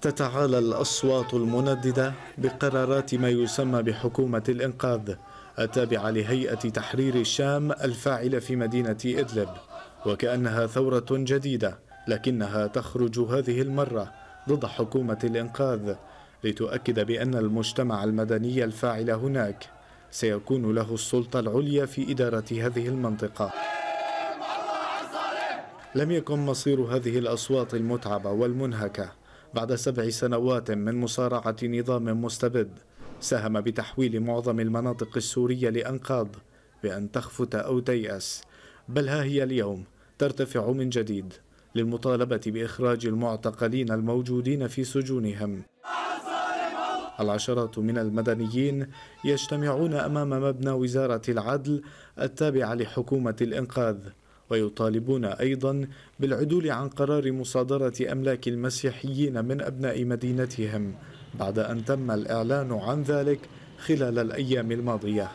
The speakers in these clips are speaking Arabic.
تتعالى الأصوات المنددة بقرارات ما يسمى بحكومة الإنقاذ التابعة لهيئة تحرير الشام الفاعلة في مدينة إدلب وكأنها ثورة جديدة لكنها تخرج هذه المرة ضد حكومة الإنقاذ لتؤكد بأن المجتمع المدني الفاعل هناك سيكون له السلطة العليا في إدارة هذه المنطقة لم يكن مصير هذه الأصوات المتعبة والمنهكة بعد سبع سنوات من مصارعة نظام مستبد ساهم بتحويل معظم المناطق السورية لأنقاض بأن تخفت أو تيأس بل ها هي اليوم ترتفع من جديد للمطالبة بإخراج المعتقلين الموجودين في سجونهم العشرات من المدنيين يجتمعون أمام مبنى وزارة العدل التابعة لحكومة الإنقاذ ويطالبون أيضا بالعدول عن قرار مصادرة أملاك المسيحيين من أبناء مدينتهم بعد أن تم الإعلان عن ذلك خلال الأيام الماضية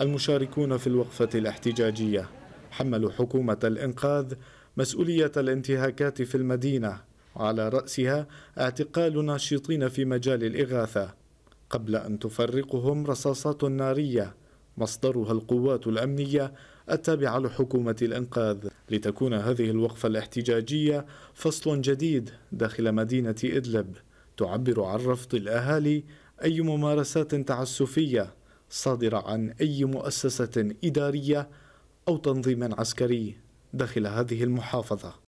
المشاركون في الوقفة الاحتجاجية حملوا حكومة الإنقاذ مسؤولية الانتهاكات في المدينة على رأسها اعتقال ناشطين في مجال الإغاثة قبل أن تفرقهم رصاصات نارية مصدرها القوات الأمنية التابعة لحكومة الإنقاذ لتكون هذه الوقفة الاحتجاجية فصل جديد داخل مدينة إدلب تعبر عن رفض الأهالي أي ممارسات تعسفية صادرة عن أي مؤسسة إدارية أو تنظيم عسكري داخل هذه المحافظة